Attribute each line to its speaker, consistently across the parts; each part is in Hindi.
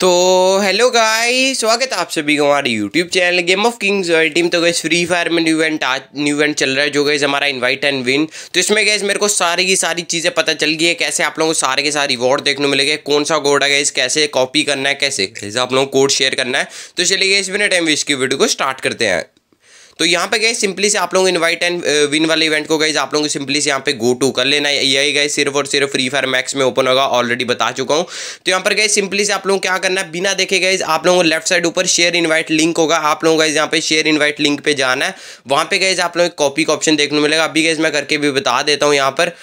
Speaker 1: तो हेलो गाइस स्वागत है आप सभी को हमारे YouTube channel game of kings world team तो गैस फ्री फायर में न्यू इवेंट आज न्यू इवेंट चल रहा है जो गैस हमारा इनवाइट एंड विन तो इसमें गैस मेरे को सारी की सारी चीज़ें पता चल गई है कैसे आप लोगों को सारे के सारे रिवॉर्ड देखने को मिलेंगे कौन सा कोड है गैस कैसे कॉपी करना है कैसे कैसे आप लोगों को कोड शेयर करना है तो चलिए इस बिना टाइम वेस्ट की वीडियो को स्टार्ट करते हैं तो यहाँ पे गए सिंपली से आप लोग इन्वाइट एंड विन वाले इवेंट को गए आप को सिंपली से यहाँ पे गो टू कर लेना यही गए सिर्फ और सिर्फ फ्री फायर मैक्स में ओपन होगा ऑलरेडी बता चुका हूँ तो यहाँ पर गए सिंपली से आप को क्या करना है बिना देखे गए आप लोगों को लेफ्ट साइड ऊपर शेयर इन्वाइट लिंक होगा आप लोगों का यहाँ पे शेयर इन्वाइट लिंक पे जाना है वहाँ पे गए आप लोगों को कॉपी का ऑप्शन देखने को मिलेगा अभी गए मैं करके भी बता देता हूँ यहाँ पर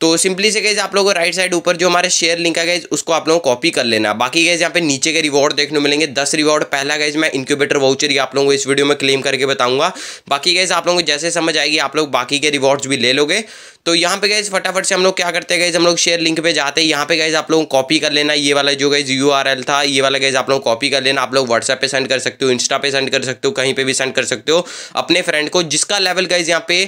Speaker 1: तो सिंपली से गैज आप लोगों को राइट साइड ऊपर जो हमारे शेयर लिंक है गैज उसको आप लोगों को कॉपी कर लेना बाकी गैज यहाँ पे नीचे के रिवॉर्ड देखने मिलेंगे दस रिवॉर्ड पहला गैज मैं इंक्यूबेटर वाउचर आप लोगों को इस वीडियो में क्लेम करके बताऊंगा बाकी गैज आप लोगों को जैसे समझ आएगी आप लोग बाकी के रिवॉर्ड्स भी ले लोगे तो यहाँ पे गए फटाफट से हम लोग क्या करते गए हम लोग शेयर लिंक पे जाते हैं यहाँ पे गए आप लोग कॉपी कर लेना ये वाला जो गई यू था ये वाला गए आप लोग कॉपी कर लेना आप लोग व्हाट्सएप पे सेंड कर सकते हो इंस्टा पे सेंड कर सकते हो कहीं पे भी सेंड कर सकते हो अपने फ्रेंड को जिसका लेवल गाइज यहाँ पे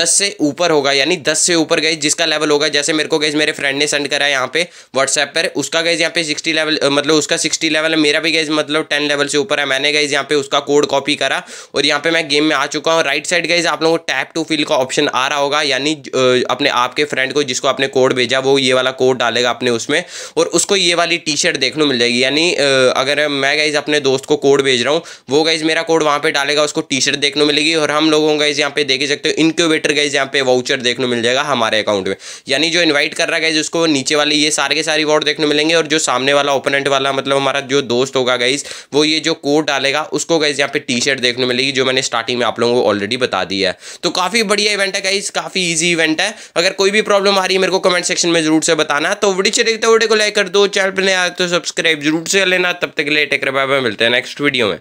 Speaker 1: दस से ऊपर होगा यानी दस से ऊपर गई जिसका लेवल होगा जैसे मेरे को गए मेरे फ्रेंड ने सेंड करा है यहाँ पे व्हाट्सएप पर उसका गैज यहाँ पे सिक्सटी लेवल मतलब उसका सिक्सटी लेवल है मेरा भी गई मतलब टेन लेवल से ऊपर है मैंने गई यहाँ पे उसका कोड कॉपी करा और यहाँ पे मैं गेम में आ चुका हूँ राइट साइड गए आप लोगों को टैप टू फिल का ऑप्शन आ रहा होगा यानी अपने आपके फ्रेंड को जिसको आपने कोड भेजा वो ये वाला कोड डालेगा अपने उसमें और उसको ये वाली टी शर्ट देखने मिल जाएगी यानी अगर मैं गाइज अपने दोस्त को कोड भेज रहा हूँ वो गाइज मेरा कोड वहाँ पर डालेगा उसको टी शर्ट देखने मिलेगी और हम लोगों गाइज यहाँ पे देख सकते हो इनक्यूबेटर गाइज यहाँ पे वाउचर देखने मिल जाएगा हमारे अकाउंट में यानी जो इन्वाइट कर रहा है गाइज उसको नीचे वाले ये सारे के सारे वार्ड देखने मिलेंगे और जो सामने वाला ओपोनेंट वाला मतलब हमारा जो दोस्त होगा गाइज वो ये जो कोड डालेगा उसको गाइज यहाँ पे टी शर्ट देखने मिलेगी जो मैंने स्टार्टिंग में आप लोगों को ऑलरेडी बता दी है तो काफ़ी बढ़िया इवेंट है गाइज काफ़ी ईजी इवेंट है अगर कोई भी प्रॉब्लम आ रही है मेरे को कमेंट सेक्शन में जरूर से बताना तो वीडियो से देखते वीडियो को लाइक कर दो चैनल पर आए तो सब्सक्राइब जरूर से लेना तब तक के लिए टेकर बाय बाय मिलते हैं नेक्स्ट वीडियो में